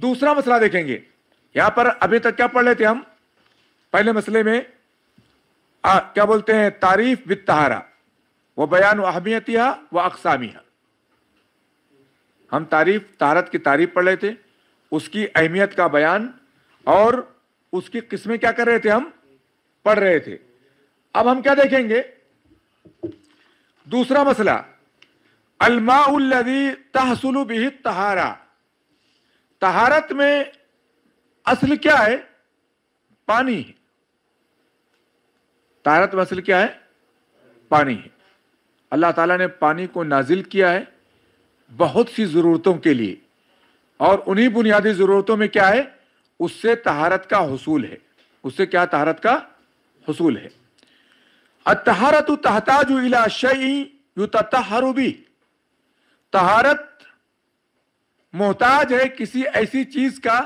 दूसरा मसला देखेंगे यहां पर अभी तक क्या पढ़ लेते हम पहले मसले में आ, क्या बोलते हैं तारीफ बित तहारा वो बयान अहमियतिया व अकसामिया हम तारीफ तहारत की तारीफ पढ़ रहे थे उसकी अहमियत का बयान और उसकी किस्में क्या कर रहे थे हम पढ़ रहे थे अब हम क्या देखेंगे दूसरा मसला अलमाउल तहसुल बिहित तहारा तहारत में असल क्या है पानी है तहारत में असल क्या है पानी है अल्लाह ताला ने पानी को नाजिल किया है बहुत सी ज़रूरतों के लिए और उन्हीं बुनियादी ज़रूरतों में क्या है उससे तहारत का हसूल है उससे क्या तहारत का हसूल है अतहारत तहताज इला शई यू भी तहारत मोहताज है किसी ऐसी चीज का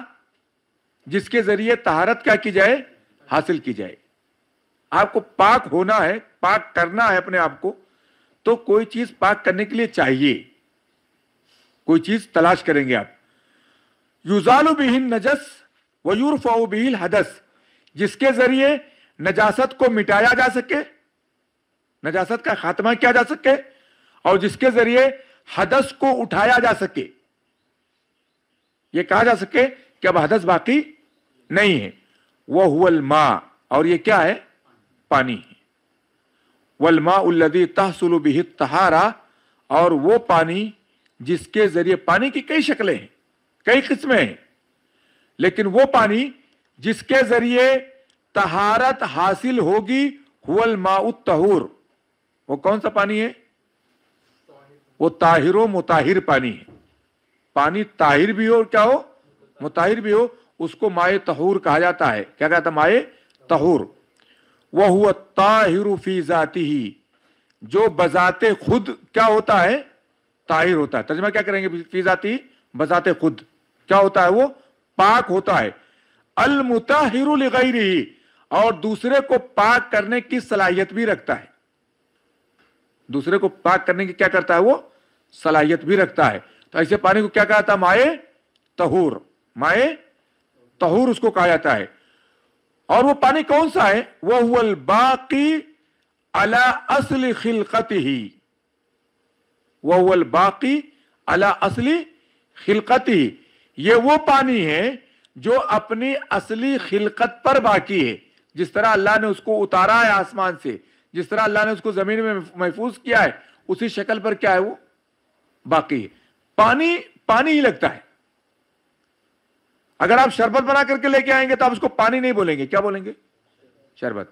जिसके जरिए तहारत क्या की जाए हासिल की जाए आपको पाक होना है पाक करना है अपने आप को तो कोई चीज पाक करने के लिए चाहिए कोई चीज तलाश करेंगे आप युजालु बिहिन नजस वयूरफाउ बिहिल हदस जिसके जरिए नजासत को मिटाया जा सके नजासत का खात्मा किया जा सके और जिसके जरिए हदस को उठाया जा सके ये कहा जा सके कि अब हदस बाकी नहीं है वह हुल माँ और ये क्या है पानी है वलमा उल्लदी तहसुल तहारा और वो पानी जिसके जरिए पानी की कई शक्लें हैं कई किस्में हैं लेकिन वो पानी जिसके जरिए तहारत हासिल होगी हुल माउत तहूर वो कौन सा पानी है वो ताहिर मुताहिर पानी है पानी ताहिर भी हो और क्या हो मुताहिर भी हो उसको माए तहूर कहा जाता है क्या कहता माए तहूर वह हुआ ताहिर जाती ही जो बजाते खुद क्या होता है ताहिर होता है तर्जमा क्या करेंगे फी जाती बजाते खुद क्या होता है वो पाक होता है अल मुताहिर रही और दूसरे को पाक करने की सलाहियत भी रखता है दूसरे को पाक करने की क्या करता है वो सलाहियत भी रखता है तो ऐसे पानी को क्या कहा जाता है माए तहूर माए तहूर उसको कहा जाता है और वो पानी कौन सा है वह हुल बाकी अला असली खिलकत ही वह हुल बाकी अला असली खिलकत ही ये वो पानी है जो अपनी असली खिलकत पर बाकी है जिस तरह अल्लाह ने उसको उतारा है आसमान से जिस तरह अल्लाह ने उसको जमीन में महफूज किया है उसी शक्ल पर क्या है वो बाकी है पानी पानी ही लगता है अगर आप शरबत बना करके लेके आएंगे तो आप उसको पानी नहीं बोलेंगे क्या बोलेंगे शरबत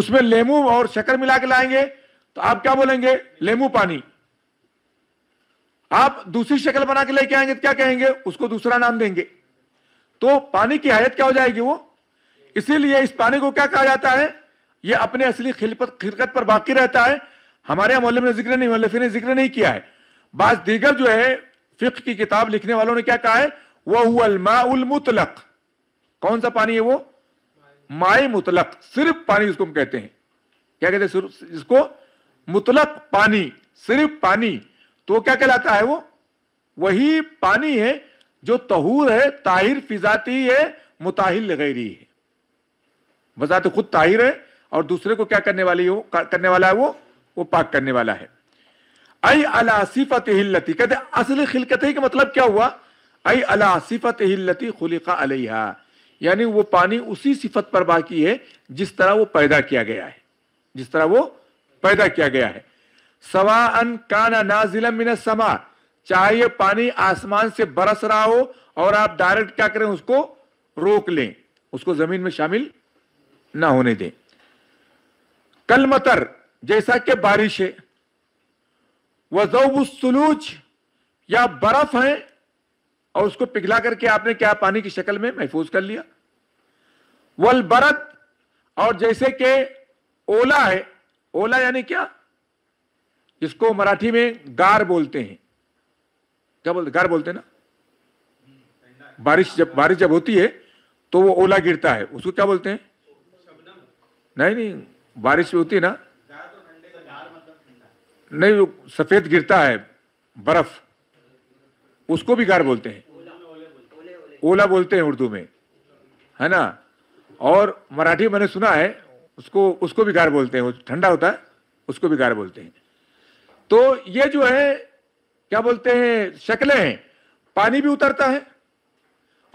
उसमें लेमू और शक्कर मिला के लाएंगे तो आप क्या बोलेंगे लेमू पानी आप दूसरी शक्ल बना के लेके आएंगे तो क्या कहेंगे उसको दूसरा नाम देंगे तो पानी की हालत क्या हो जाएगी वो इसीलिए इस पानी को क्या कहा जाता है ये अपने असली खिलपत खिलकत पर बाकी रहता है हमारे मोहल्ले में जिक्र नहीं मोहल्ले फिर जिक्र नहीं किया है बाज दीगर जो है फिक्र की किताब लिखने वालों ने क्या कहा है वह मुतलक कौन सा पानी है वो माए मुतलक सिर्फ पानी जिसको हम कहते हैं क्या कहते हैं जिसको मुतलक पानी सिर्फ पानी तो क्या कहलाता है वो वही पानी है जो तहूर है ताहिर फिजाती है मुताहिल गैरी है बजाते खुद ताहिर है और दूसरे को क्या करने वाली हो करने वाला है वो वो पाक करने वाला है आई अला सिफत कहते असल खिलकत का मतलब क्या हुआ आई अला सिफत खुलिका अलहा यानी वो पानी उसी सिफत पर बाकी है जिस तरह वो पैदा किया गया है जिस तरह वो पैदा किया गया है सवा अन काना नाजिला मिन समा चाहे पानी आसमान से बरस रहा हो और आप डायरेक्ट क्या करें उसको रोक लें उसको जमीन में शामिल ना होने दें कल मतर जैसा कि बारिश है वह वजौसलूज या बर्फ है और उसको पिघला करके आपने क्या पानी की शक्ल में महफूज कर लिया वल बरत और जैसे के ओला है ओला यानी क्या जिसको मराठी में गार बोलते हैं क्या बोलते गार बोलते ना बारिश जब बारिश जब होती है तो वो ओला गिरता है उसको क्या बोलते हैं नहीं नहीं बारिश होती है ना नहीं सफ़ेद गिरता है बर्फ उसको भी गार बोलते हैं ओला बोलते हैं उर्दू में है ना और मराठी मैंने सुना है उसको उसको भी गार बोलते हैं ठंडा होता है उसको भी गार बोलते हैं तो ये जो है क्या बोलते हैं शक्लें हैं पानी भी उतरता है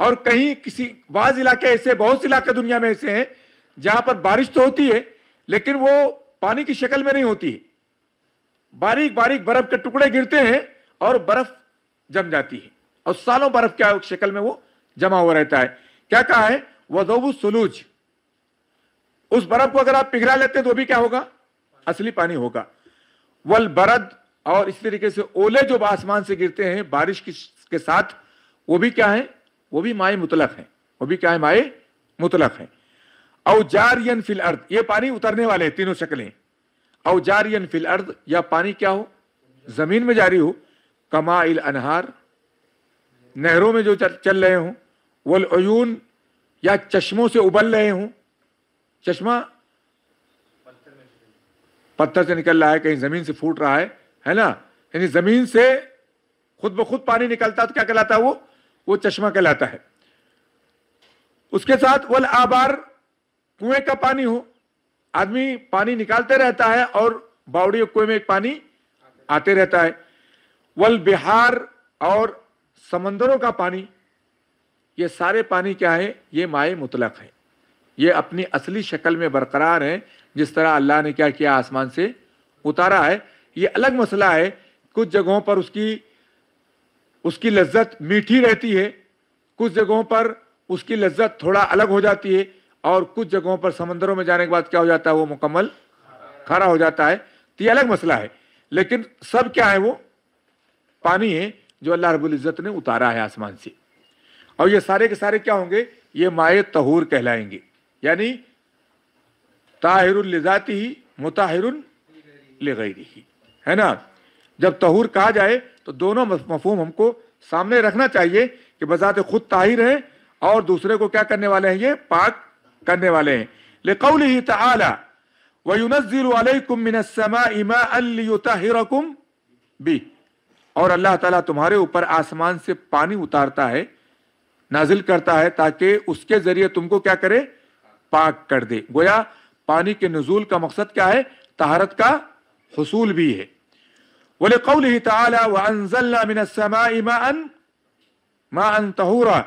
और कहीं किसी बाज इलाके ऐसे बहुत से इलाके दुनिया में ऐसे हैं जहां पर बारिश तो होती है लेकिन वो पानी की शक्ल में नहीं होती है बारीक बारीक बर्फ के टुकड़े गिरते हैं और बर्फ जम जाती है और सालों बर्फ क्या शक्ल में वो जमा हुआ रहता है क्या कहा है वजोबू सुलूज उस बर्फ को अगर आप पिघला लेते हैं तो भी क्या होगा असली पानी होगा वल बरद और इस तरीके से ओले जो आसमान से गिरते हैं बारिश के साथ वो भी क्या है वो भी माए मुतलक है वो भी क्या है माए मुतलक है औजारियन फिल अर्थ ये पानी उतरने वाले तीनों शक्लें और जारियन फिल अर्द या पानी क्या हो जमीन में जारी हो कमा इल अनहार नहरों में जो चल रहे हों वलून या चश्मों से उबल रहे हों चश्मा पत्थर से निकल रहा है कहीं जमीन से फूट रहा है है ना यानी जमीन से खुद ब खुद पानी निकलता तो क्या कहलाता है वो वो चश्मा कहलाता है उसके साथ वल आबार कुएं का पानी हो आदमी पानी निकालते रहता है और बावड़ी कुएं में पानी आते रहता है वल बिहार और समंदरों का पानी ये सारे पानी क्या है ये माए मुतलक है ये अपनी असली शक्ल में बरकरार है जिस तरह अल्लाह ने क्या किया आसमान से उतारा है ये अलग मसला है कुछ जगहों पर उसकी उसकी लज्जत मीठी रहती है कुछ जगहों पर उसकी लज्जत थोड़ा अलग हो जाती है और कुछ जगहों पर समंदरों में जाने के बाद क्या हो जाता है वो मुकम्मल खारा हो जाता है तो ये अलग मसला है लेकिन सब क्या है वो पानी है जो अल्लाह रबुल्ज़त ने उतारा है आसमान से और ये सारे के सारे क्या होंगे ये माए तहूर कहलाएंगे यानी ताहिरजाती ही मुताहिर गई ही है ना जब तहूर कहा जाए तो दोनों मफहम हमको सामने रखना चाहिए कि बजाते खुद ताहिर है और दूसरे को क्या करने वाले हैं ये पाक करने वाले हैं लेकौल ही तला वयुनज़िलकुम बी और अल्लाह ताला तुम्हारे ऊपर आसमान से पानी उतारता है नाजिल करता है ताकि उसके जरिए तुमको क्या करे पाक कर दे गोया पानी के नजूल का मकसद क्या है तहारत का हसूल भी है बोले कौल ही तहूरा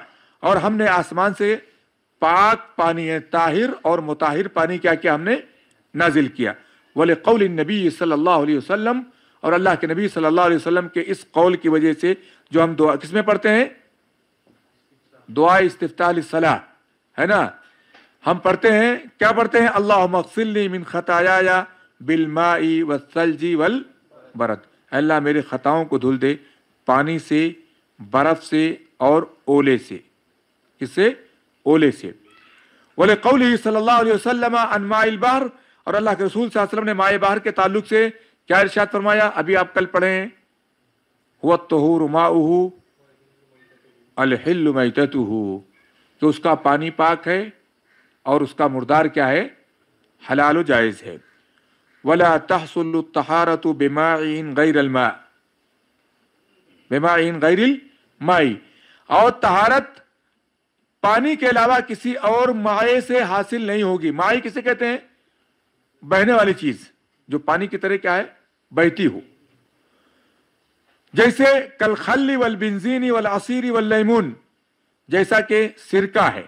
और हमने आसमान से पाक पानी है ताहिर और मुताहिर पानी क्या क्या हमने नाजिल किया वल कौल नबी सल्लल्लाहु अलैहि वसल्लम और अल्लाह के नबी सल्लल्लाहु अलैहि वसल्लम के इस कौल की वजह से जो हम दुआ किसमें पढ़ते हैं दुआ इस्तफ़ालसलाह है ना हम पढ़ते हैं क्या पढ़ते हैं अल्लाह मकसिली मिन खताया बिलमाई वसलजी वल बरत अल्लाह मेरे ख़ताओं को धुल दे पानी से बर्फ़ से और ओले से किससे ओले से वले कौल सल्लाम अन माइल बहर और अल्लाह के रसूल सल्लम ने माए बहर के ताल्लुक से क्या इर्शाद फरमाया अभी आप कल पढ़ें हुआ तो माऊ अलहिल मैतू कि उसका पानी पाक है और उसका मुर्दार क्या है हलाल जायज़ है वला तहसुलतहारत बेमाइन गैरलमा बेमाइन गैरिल माई और तहारत पानी के अलावा किसी और माए से हासिल नहीं होगी माए किसे कहते हैं बहने वाली चीज जो पानी की तरह क्या है बहती हो जैसे कल खल्ली वल बिन्जीनी वल असीरी वल लेमून जैसा कि सिरका है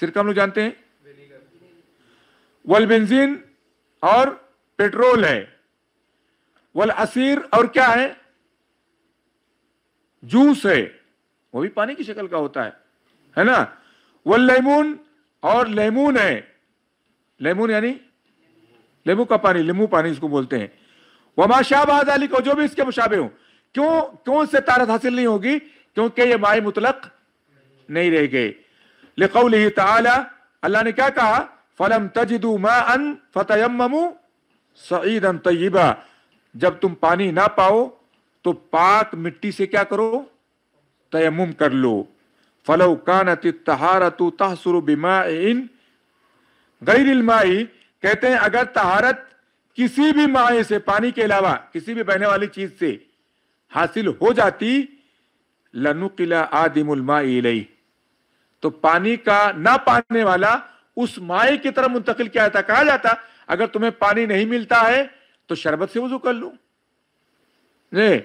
सिरका हम लोग जानते हैं वल बेंजीन और पेट्रोल है वल असीर और क्या है जूस है वो भी पानी की शक्ल का होता है है ना वो लेमून और लेमून है लेमून यानी लेमू का पानी लेमू पानी इसको बोलते हैं वमा शाहबाज अली को जो भी इसके मुशाबे हो क्यों क्यों से तारत हासिल नहीं होगी क्योंकि ये माए मुतलक नहीं रह गए तला अल्लाह ने क्या कहा फलम तजदू मन फतयमू सईदन तयबा जब तुम पानी ना पाओ तो पाक मिट्टी से क्या करो तयम कर लो फलो कान तहारत تحصر बिमा इन गई कहते हैं अगर तहारत किसी भी माए से पानी के अलावा किसी भी बहने वाली चीज से हासिल हो जाती लनुकिला आदिमुल माई तो पानी का ना पाने वाला उस माए की तरफ मुंतकिल किया जाता कहा जाता अगर तुम्हें पानी नहीं मिलता है तो शरबत से वजू कर लो नहीं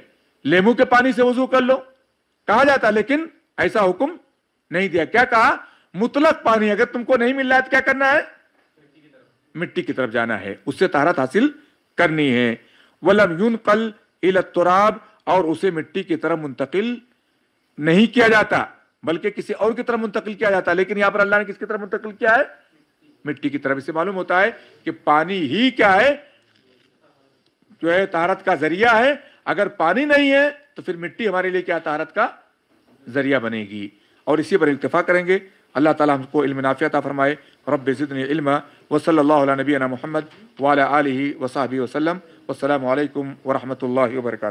लेमू के पानी से वजू कर लो कहा जाता लेकिन ऐसा हुक्म नहीं दिया क्या कहा मुतलक पानी अगर तुमको नहीं मिल रहा है तो क्या करना है मिट्टी की तरफ जाना है उससे तहारत हासिल करनी है वलम यून कल इलतराब और उसे मिट्टी की तरफ मुंतकिल नहीं किया जाता बल्कि किसी और की तरफ मुंतकिल किया जाता लेकिन यहां पर अल्लाह ने किसकी तरफ मुंतकिल किया है मिट्टी की तरफ इसे मालूम होता है कि पानी ही क्या है जो है तहारत का जरिया है अगर पानी नहीं है तो फिर मिट्टी हमारे लिए क्या तहारत का जरिया बनेगी और इसी पर इतफ़ा करेंगे अल्लाह ताला हमको इल्म नाफियता फरमाए रब ज़िदन इल्म वसल्ला नबीना मोहम्मद वाल आलि वसाबी वसलम वालकम वरहमल वर्का